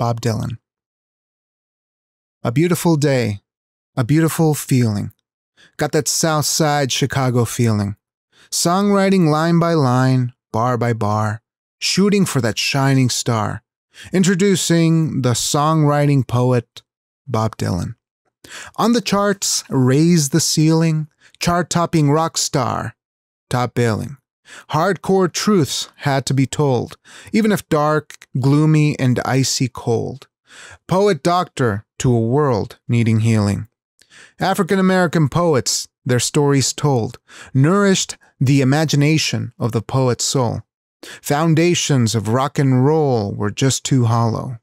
Bob Dylan. A beautiful day, a beautiful feeling. Got that South Side Chicago feeling. Songwriting line by line, bar by bar, shooting for that shining star. Introducing the songwriting poet, Bob Dylan. On the charts, raise the ceiling, chart topping rock star, top billing. Hardcore truths had to be told, even if dark, gloomy, and icy cold. Poet doctor to a world needing healing. African American poets, their stories told, nourished the imagination of the poet's soul. Foundations of rock and roll were just too hollow.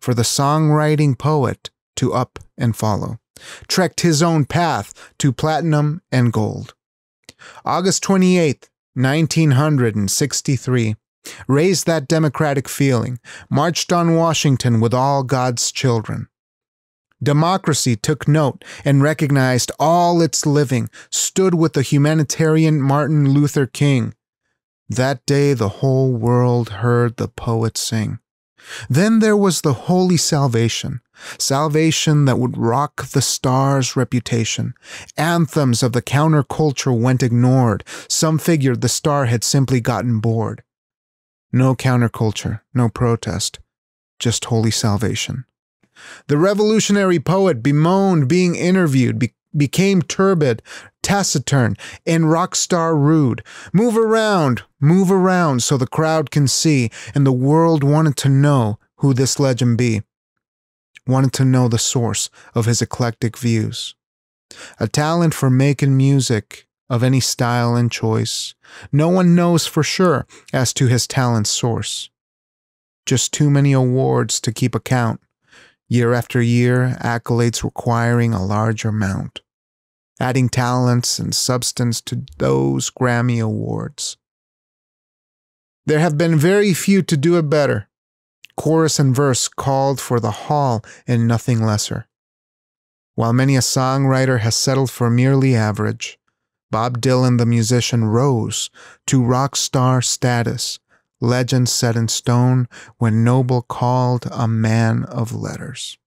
For the songwriting poet to up and follow, trekked his own path to platinum and gold. August 28th, 1963, raised that democratic feeling, marched on Washington with all God's children. Democracy took note and recognized all its living, stood with the humanitarian Martin Luther King. That day the whole world heard the poet sing. Then there was the holy salvation, salvation that would rock the star's reputation. Anthems of the counterculture went ignored. Some figured the star had simply gotten bored. No counterculture, no protest, just holy salvation. The revolutionary poet bemoaned being interviewed became turbid, taciturn, and rock star rude. Move around, move around so the crowd can see, and the world wanted to know who this legend be, wanted to know the source of his eclectic views. A talent for making music of any style and choice. No one knows for sure as to his talent's source. Just too many awards to keep account year after year, accolades requiring a larger amount adding talents and substance to those Grammy Awards. There have been very few to do it better. Chorus and verse called for the hall and nothing lesser. While many a songwriter has settled for merely average, Bob Dylan the musician rose to rock star status, legend set in stone when Noble called a man of letters.